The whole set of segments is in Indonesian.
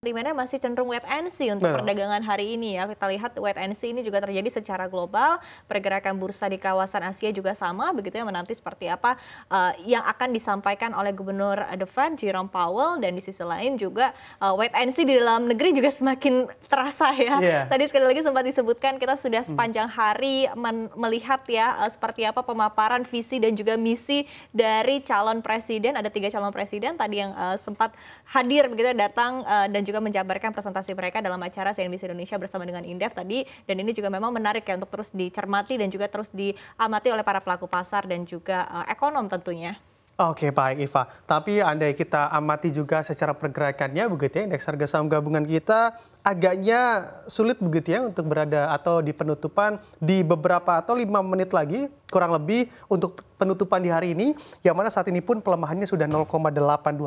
di mana masih cenderung wait and see untuk nah. perdagangan hari ini ya. Kita lihat wait and see ini juga terjadi secara global. Pergerakan bursa di kawasan Asia juga sama. Begitu ya menanti seperti apa uh, yang akan disampaikan oleh Gubernur The Fed Jerome Powell dan di sisi lain juga uh, wait and see di dalam negeri juga semakin terasa ya. Yeah. Tadi sekali lagi sempat disebutkan kita sudah sepanjang hmm. hari melihat ya uh, seperti apa pemaparan visi dan juga misi dari calon presiden. Ada tiga calon presiden tadi yang uh, sempat hadir begitu ya, datang uh, dan juga juga menjabarkan presentasi mereka dalam acara CNBC Indonesia bersama dengan Indef tadi dan ini juga memang menarik ya untuk terus dicermati dan juga terus diamati oleh para pelaku pasar dan juga uh, ekonom tentunya. Oke baik Iva, tapi andai kita amati juga secara pergerakannya begitu ya indeks harga saham gabungan kita agaknya sulit begitu ya untuk berada atau di penutupan di beberapa atau lima menit lagi kurang lebih untuk penutupan di hari ini yang mana saat ini pun pelemahannya sudah 0,82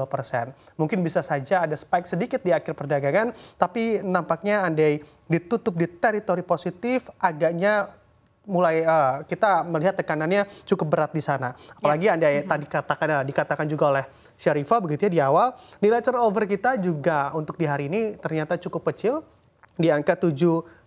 persen. Mungkin bisa saja ada spike sedikit di akhir perdagangan tapi nampaknya andai ditutup di teritori positif agaknya mulai uh, kita melihat tekanannya cukup berat di sana. Apalagi yeah. Anda mm -hmm. tadi katakan uh, dikatakan juga oleh Syarifah begitu ya di awal, nilai turnover kita juga untuk di hari ini ternyata cukup kecil di angka 7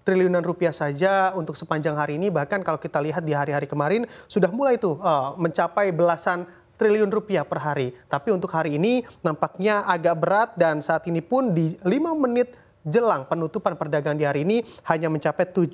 triliunan rupiah saja untuk sepanjang hari ini bahkan kalau kita lihat di hari-hari kemarin sudah mulai tuh uh, mencapai belasan triliun rupiah per hari. Tapi untuk hari ini nampaknya agak berat dan saat ini pun di 5 menit jelang penutupan perdagangan di hari ini hanya mencapai 7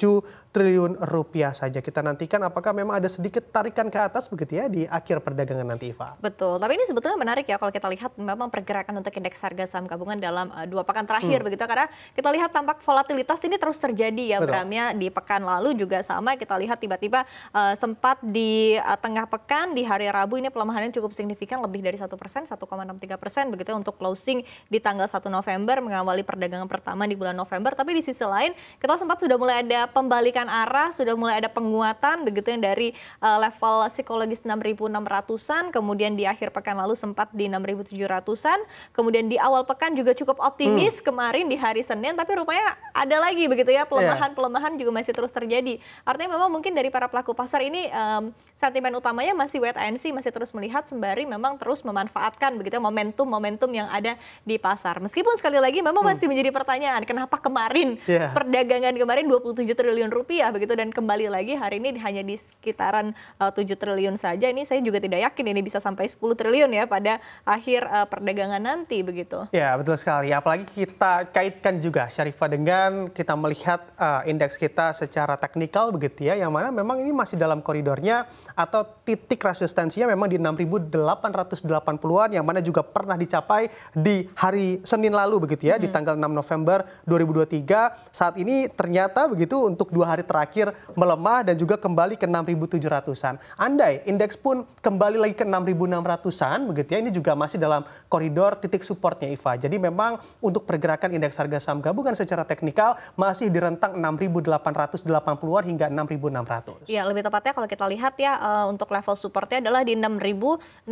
triliun rupiah saja. Kita nantikan apakah memang ada sedikit tarikan ke atas begitu ya di akhir perdagangan nanti Iva. Betul, tapi ini sebetulnya menarik ya kalau kita lihat memang pergerakan untuk indeks harga saham gabungan dalam uh, dua pekan terakhir hmm. begitu karena kita lihat tampak volatilitas ini terus terjadi ya beramnya di pekan lalu juga sama kita lihat tiba-tiba uh, sempat di uh, tengah pekan di hari Rabu ini pelemahannya cukup signifikan lebih dari satu persen, 1,63 persen begitu ya, untuk closing di tanggal 1 November mengawali perdagangan pertama di bulan November. Tapi di sisi lain kita sempat sudah mulai ada pembalikan arah, sudah mulai ada penguatan begitu yang dari uh, level psikologis 6.600-an, kemudian di akhir pekan lalu sempat di 6.700-an, kemudian di awal pekan juga cukup optimis hmm. kemarin di hari Senin, tapi rupanya ada lagi begitu ya pelemahan-pelemahan iya. juga masih terus terjadi. Artinya memang mungkin dari para pelaku pasar ini um, sentimen utamanya masih wait and see, masih terus melihat sembari memang terus memanfaatkan begitu ya, momentum-momentum yang ada di pasar. Meskipun sekali lagi memang hmm. masih menjadi pertanyaan pertanyaan kenapa kemarin yeah. perdagangan kemarin 27 triliun rupiah begitu dan kembali lagi hari ini hanya di sekitaran eh, uh, 7 triliun saja. Ini saya juga tidak yakin ini bisa sampai 10 triliun ya pada akhir uh, perdagangan nanti begitu. Ya, betul sekali. Apalagi kita kaitkan juga Syarifah dengan kita melihat uh, indeks kita secara teknikal begitu ya yang mana memang ini masih dalam koridornya atau titik resistensinya memang di 6880-an yang mana juga pernah dicapai di hari Senin lalu begitu ya hmm. di tanggal 6 November 2023 saat ini ternyata begitu untuk dua hari terakhir melemah dan juga kembali ke 6.700-an. Andai indeks pun kembali lagi ke 6.600-an begitu ya ini juga masih dalam koridor titik supportnya IFA. Jadi memang untuk pergerakan indeks harga saham gabungan secara teknikal masih di rentang 6.880-an hingga 6.600. Iya, lebih tepatnya kalau kita lihat ya eh, untuk level supportnya adalah di 6.642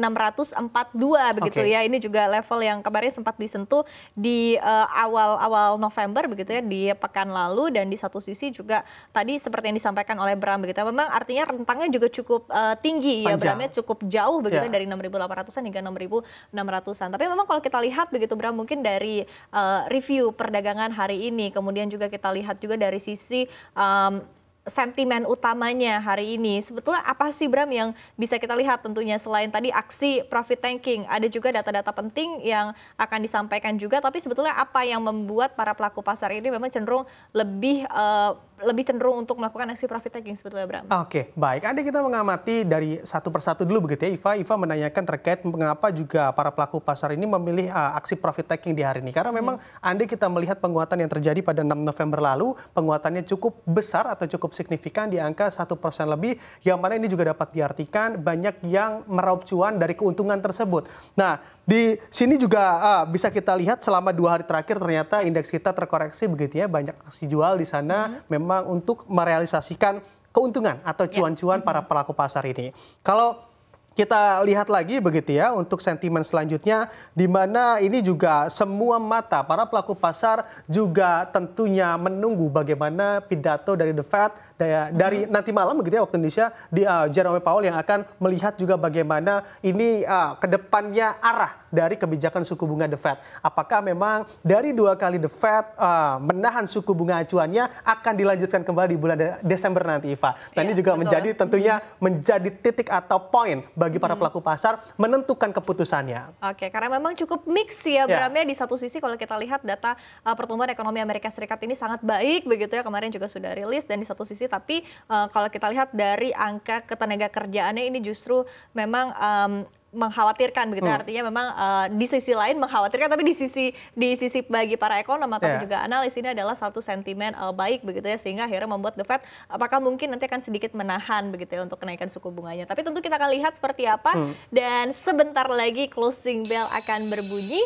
begitu okay. ya. Ini juga level yang kemarin sempat disentuh di eh, awal -awal awal November begitu ya di pekan lalu dan di satu sisi juga tadi seperti yang disampaikan oleh Bram begitu ya, memang artinya rentangnya juga cukup uh, tinggi ya, Panjang. ya Bramnya cukup jauh begitu yeah. dari 6.800-an hingga 6.600-an. Tapi memang kalau kita lihat begitu Bram mungkin dari uh, review perdagangan hari ini kemudian juga kita lihat juga dari sisi um, sentimen utamanya hari ini. Sebetulnya apa sih Bram yang bisa kita lihat tentunya selain tadi aksi profit tanking ada juga data-data penting yang akan disampaikan juga tapi sebetulnya apa yang membuat para pelaku pasar ini memang cenderung lebih uh, lebih cenderung untuk melakukan aksi profit taking sebetulnya Bram. Oke, okay, baik. Anda kita mengamati dari satu persatu dulu begitu ya Iva. Iva menanyakan terkait mengapa juga para pelaku pasar ini memilih uh, aksi profit taking di hari ini. Karena memang hmm. Anda kita melihat penguatan yang terjadi pada 6 November lalu, penguatannya cukup besar atau cukup signifikan di angka satu persen lebih, yang mana ini juga dapat diartikan banyak yang meraup cuan dari keuntungan tersebut. Nah, di sini juga uh, bisa kita lihat selama dua hari terakhir ternyata indeks kita terkoreksi begitu ya, banyak aksi jual di sana. Hmm. Memang memang untuk merealisasikan keuntungan atau ya. cuan-cuan yeah. para pelaku pasar ini. Kalau kita lihat lagi begitu ya untuk sentimen selanjutnya di mana ini juga semua mata para pelaku pasar juga tentunya menunggu bagaimana pidato dari The Fed daya, hmm. dari nanti malam begitu ya waktu Indonesia di uh, Jerome Powell yang akan melihat juga bagaimana ini uh, kedepannya arah dari kebijakan suku bunga The Fed. Apakah memang dari dua kali The Fed uh, menahan suku bunga acuannya akan dilanjutkan kembali di bulan Desember nanti, Iva? Nah ya, ini juga betul. menjadi tentunya hmm. menjadi titik atau poin bagi para hmm. pelaku pasar menentukan keputusannya. Oke, karena memang cukup mix ya, ya. di satu sisi kalau kita lihat data uh, pertumbuhan ekonomi Amerika Serikat ini sangat baik begitu ya kemarin juga sudah rilis dan di satu sisi tapi uh, kalau kita lihat dari angka ketenaga kerjaannya ini justru memang um, mengkhawatirkan begitu hmm. artinya memang uh, di sisi lain mengkhawatirkan tapi di sisi di sisi bagi para ekonom atau yeah. juga analis ini adalah satu sentimen uh, baik begitu ya sehingga akhirnya membuat The Fed apakah mungkin nanti akan sedikit menahan begitu ya untuk kenaikan suku bunganya tapi tentu kita akan lihat seperti apa hmm. dan sebentar lagi closing bell akan berbunyi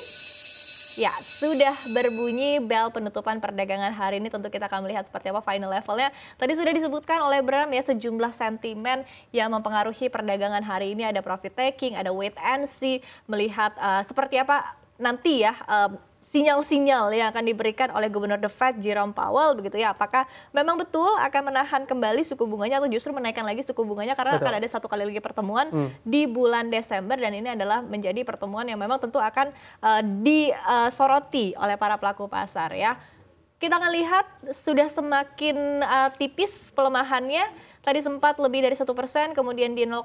Ya, sudah berbunyi bel penutupan perdagangan hari ini. Tentu kita akan melihat seperti apa final levelnya. Tadi sudah disebutkan oleh Bram ya sejumlah sentimen yang mempengaruhi perdagangan hari ini. Ada profit taking, ada wait and see, melihat uh, seperti apa nanti ya Uh, sinyal-sinyal yang akan diberikan oleh Gubernur The Fed Jerome Powell begitu ya. Apakah memang betul akan menahan kembali suku bunganya atau justru menaikkan lagi suku bunganya karena betul. akan ada satu kali lagi pertemuan hmm. di bulan Desember dan ini adalah menjadi pertemuan yang memang tentu akan uh, eh, disoroti eh, oleh para pelaku pasar ya. Kita akan lihat sudah semakin uh, tipis pelemahannya. Tadi sempat lebih dari satu persen, kemudian di 0,9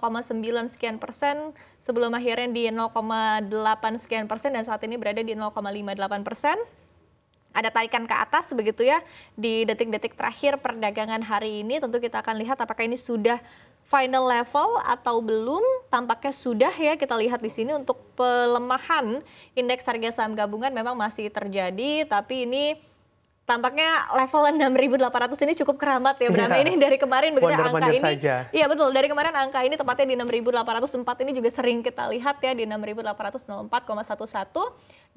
sekian persen, sebelum akhirnya di 0,8 sekian persen, dan saat ini berada di 0,58 persen ada tarikan ke atas begitu ya di detik-detik terakhir perdagangan hari ini tentu kita akan lihat apakah ini sudah final level atau belum tampaknya sudah ya kita lihat di sini untuk pelemahan indeks harga saham gabungan memang masih terjadi tapi ini tampaknya level 6.800 ini cukup keramat ya Bram. Ya. Ini dari kemarin begitu angka ini. Saja. Iya betul, dari kemarin angka ini tepatnya di 6.804 ini juga sering kita lihat ya di 6.804,11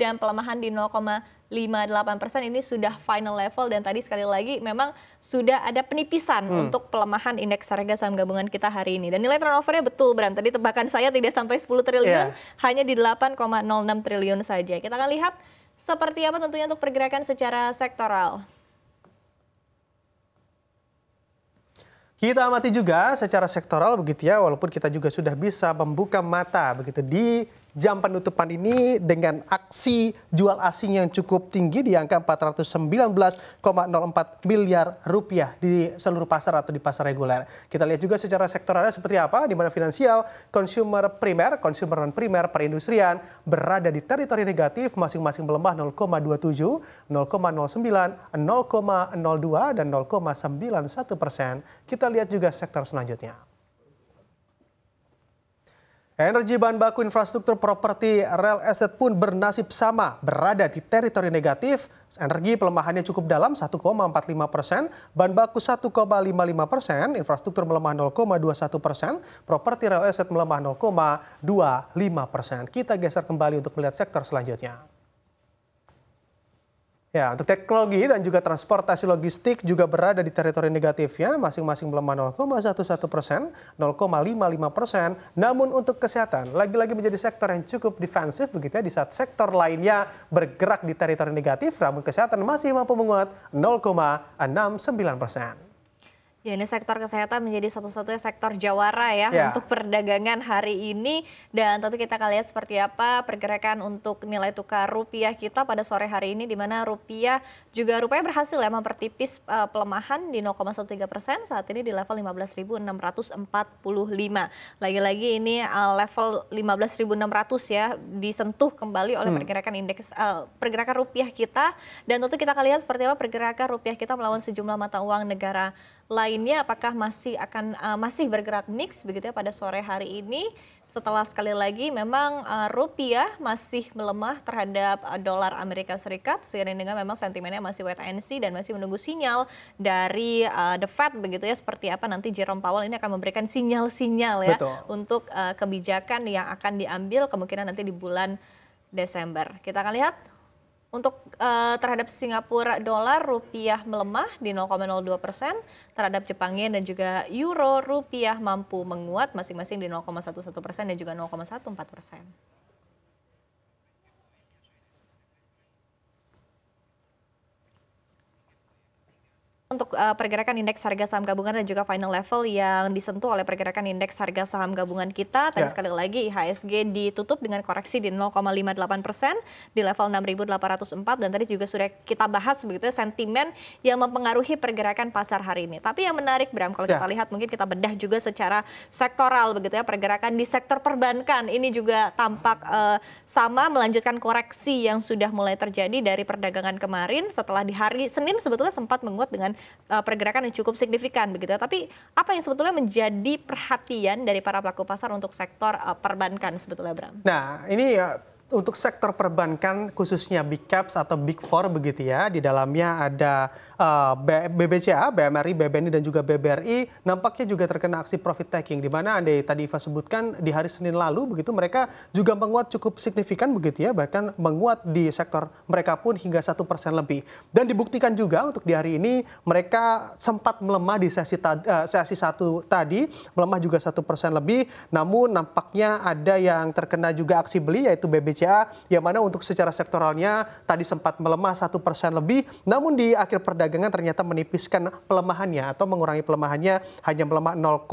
dan pelemahan di 0,58 persen ini sudah final level dan tadi sekali lagi memang sudah ada penipisan hmm. untuk pelemahan indeks harga saham gabungan kita hari ini. Dan nilai turnovernya betul Bram, tadi tebakan saya tidak sampai 10 triliun, yeah. hanya di 8,06 triliun saja. Kita akan lihat seperti apa tentunya untuk pergerakan secara sektoral? Kita amati juga secara sektoral begitu ya, walaupun kita juga sudah bisa membuka mata begitu di jam penutupan ini dengan aksi jual asing yang cukup tinggi di angka 419,04 miliar rupiah di seluruh pasar atau di pasar reguler. Kita lihat juga secara sektoralnya seperti apa, di mana finansial, consumer primer, consumer non primer, perindustrian berada di teritori negatif masing-masing melemah 0,27, 0,09, 0,02 dan 0,91 persen. Kita lihat juga sektor selanjutnya. Energi bahan baku infrastruktur properti real estate pun bernasib sama, berada di teritori negatif. Energi pelemahannya cukup dalam 1,45 persen, bahan baku 1,55 persen, infrastruktur melemah 0,21 persen, properti real estate melemah 0,25 persen. Kita geser kembali untuk melihat sektor selanjutnya. Ya, untuk teknologi dan juga transportasi logistik juga berada di teritori negatifnya, masing-masing melemah 0,11 persen, 0,55 persen. Namun untuk kesehatan, lagi-lagi menjadi sektor yang cukup defensif begitu ya, di saat sektor lainnya bergerak di teritori negatif, namun kesehatan masih mampu menguat 0,69 persen. Ya ini sektor kesehatan menjadi satu-satunya sektor jawara ya, ya untuk perdagangan hari ini dan tentu kita akan lihat seperti apa pergerakan untuk nilai tukar rupiah kita pada sore hari ini di mana rupiah juga rupanya berhasil ya mempertipis uh, pelemahan di 0,13 persen saat ini di level 15.645. Lagi-lagi ini uh, level 15.600 ya disentuh kembali oleh hmm. pergerakan indeks uh, pergerakan rupiah kita dan tentu kita akan lihat seperti apa pergerakan rupiah kita melawan sejumlah mata uang negara lain lainnya apakah masih akan uh, masih bergerak mix begitu ya pada sore hari ini setelah sekali lagi memang uh, rupiah masih melemah terhadap uh, dolar Amerika Serikat seiring dengan memang sentimennya masih wait and see dan masih menunggu sinyal dari uh, the Fed begitu ya seperti apa nanti Jerome Powell ini akan memberikan sinyal-sinyal ya Betul. untuk uh, kebijakan yang akan diambil kemungkinan nanti di bulan Desember. Kita akan lihat untuk uh, terhadap Singapura dolar rupiah melemah di 0,02 persen, terhadap Jepang yen dan juga euro rupiah mampu menguat masing-masing di 0,11 persen dan juga 0,14 persen. untuk uh, pergerakan indeks harga saham gabungan dan juga final level yang disentuh oleh pergerakan indeks harga saham gabungan kita. Tadi ya. sekali lagi IHSG ditutup dengan koreksi di 0,58 persen di level 6.804 dan tadi juga sudah kita bahas begitu ya, sentimen yang mempengaruhi pergerakan pasar hari ini. Tapi yang menarik Bram kalau ya. kita lihat mungkin kita bedah juga secara sektoral begitu ya pergerakan di sektor perbankan ini juga tampak uh, sama melanjutkan koreksi yang sudah mulai terjadi dari perdagangan kemarin setelah di hari Senin sebetulnya sempat menguat dengan uh, pergerakan yang cukup signifikan begitu. Ya. Tapi apa yang sebetulnya menjadi perhatian dari para pelaku pasar untuk sektor uh, perbankan sebetulnya, Bram? Nah, ini ya untuk sektor perbankan khususnya big caps atau big four begitu ya di dalamnya ada uh, eh, BBCA, BMRI, BBNI dan juga BBRI nampaknya juga terkena aksi profit taking di mana andai tadi Iva sebutkan di hari Senin lalu begitu mereka juga menguat cukup signifikan begitu ya bahkan menguat di sektor mereka pun hingga satu persen lebih dan dibuktikan juga untuk di hari ini mereka sempat melemah di sesi ta eh, sesi satu tadi melemah juga satu persen lebih namun nampaknya ada yang terkena juga aksi beli yaitu BBCA Indonesia yang mana untuk secara sektoralnya tadi sempat melemah satu persen lebih, namun di akhir perdagangan ternyata menipiskan pelemahannya atau mengurangi pelemahannya hanya melemah 0,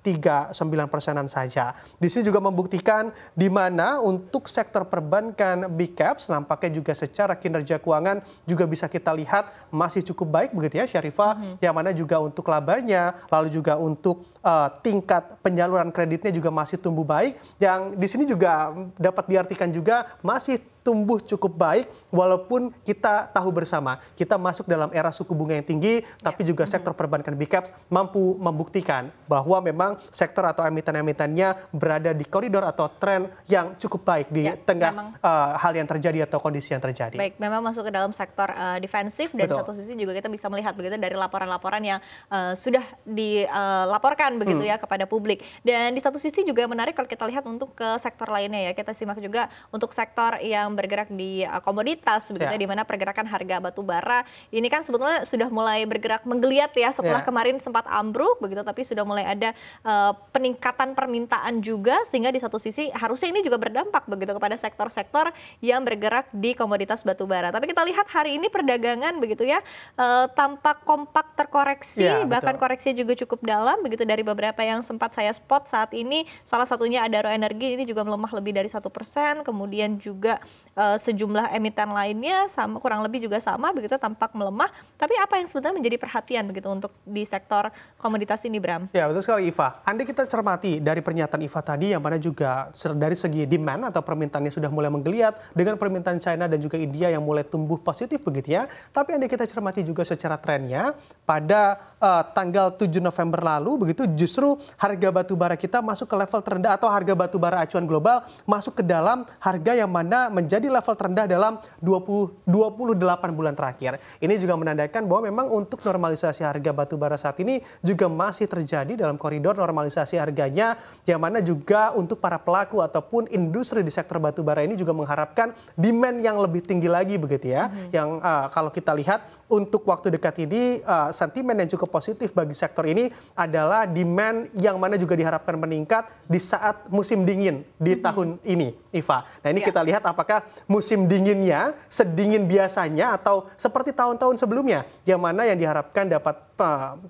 3,9 persenan saja. Di sini juga membuktikan di mana untuk sektor perbankan big caps e nampaknya juga secara kinerja keuangan juga bisa kita lihat masih cukup baik begitu ya Syarifah, mm -hmm. yang mana juga untuk labanya, lalu juga untuk uh, tingkat penyaluran kreditnya juga masih tumbuh baik. Yang di sini juga dapat diartikan juga masih tumbuh cukup baik walaupun kita tahu bersama kita masuk dalam era suku bunga yang tinggi ya. tapi juga sektor perbankan big caps mampu membuktikan bahwa memang sektor atau emiten-emitennya berada di koridor atau tren yang cukup baik di ya, tengah uh, hal yang terjadi atau kondisi yang terjadi. Baik, memang masuk ke dalam sektor uh, defensif dan Betul. satu sisi juga kita bisa melihat begitu dari laporan-laporan yang uh, sudah dilaporkan begitu hmm. ya kepada publik. Dan di satu sisi juga menarik kalau kita lihat untuk ke sektor lainnya ya. Kita simak juga untuk sektor yang yang bergerak di uh, komoditas begitu yeah. Ya. di mana pergerakan harga batu bara ini kan sebetulnya sudah mulai bergerak menggeliat ya setelah yeah. kemarin sempat ambruk begitu tapi sudah mulai ada uh, peningkatan permintaan juga sehingga di satu sisi harusnya ini juga berdampak begitu kepada sektor-sektor yang bergerak di komoditas batu bara. Tapi kita lihat hari ini perdagangan begitu ya uh, tampak kompak terkoreksi yeah, bahkan betul. koreksi juga cukup dalam begitu dari beberapa yang sempat saya spot saat ini salah satunya ada energi ini juga melemah lebih dari satu persen kemudian juga Eh, sejumlah emiten lainnya sama kurang lebih juga sama begitu tampak melemah. Tapi apa yang sebenarnya menjadi perhatian begitu untuk di sektor komoditas ini Bram? Ya betul sekali Iva. Anda kita cermati dari pernyataan Iva tadi yang mana juga dari segi demand atau permintaannya sudah mulai menggeliat dengan permintaan China dan juga India yang mulai tumbuh positif begitu ya. Tapi Anda kita cermati juga secara trennya pada uh, tanggal 7 November lalu begitu justru harga batu bara kita masuk ke level terendah atau harga batu bara acuan global masuk ke dalam harga yang mana menjadi level terendah dalam 20, 28 bulan terakhir. Ini juga menandakan bahwa memang untuk normalisasi harga batu bara saat ini juga masih terjadi dalam koridor normalisasi harganya yang mana juga untuk para pelaku ataupun industri di sektor batu bara ini juga mengharapkan demand yang lebih tinggi lagi begitu ya. -hmm. Yang uh, kalau kita lihat untuk waktu dekat ini uh, sentimen yang cukup positif bagi sektor ini adalah demand yang mana juga diharapkan meningkat di saat musim dingin di -hmm. tahun ini, Iva. Nah, ini yeah. kita lihat apakah musim dinginnya sedingin biasanya atau seperti tahun-tahun sebelumnya yang mana yang diharapkan dapat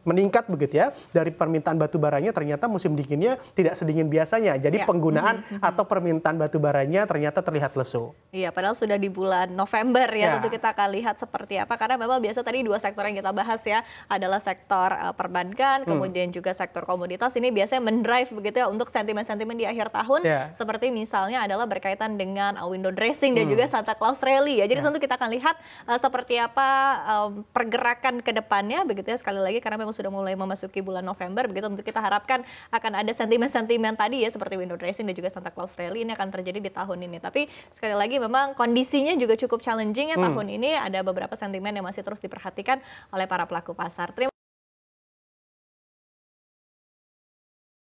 meningkat begitu ya dari permintaan batu baranya ternyata musim dinginnya tidak sedingin biasanya. Jadi ya. penggunaan mm -hmm. atau permintaan batu baranya ternyata terlihat lesu. Iya, padahal sudah di bulan November ya, ya. tentu kita akan lihat seperti apa karena memang biasa tadi dua sektor yang kita bahas ya adalah sektor uh, perbankan, hmm. kemudian hmm. juga sektor komoditas ini biasanya mendrive begitu ya untuk sentimen-sentimen di akhir tahun ya. seperti misalnya adalah berkaitan dengan uh, window dressing dan hmm. juga Santa Claus rally ya. Jadi ya. tentu kita akan lihat uh, seperti apa um, pergerakan ke depannya begitu ya sekali kembali lagi karena memang sudah mulai memasuki bulan November begitu untuk kita harapkan akan ada sentimen-sentimen tadi ya seperti window dressing dan juga Santa Claus rally ini akan terjadi di tahun ini. Tapi sekali lagi memang kondisinya juga cukup challenging ya hmm. tahun ini ada beberapa sentimen yang masih terus diperhatikan oleh para pelaku pasar. Terima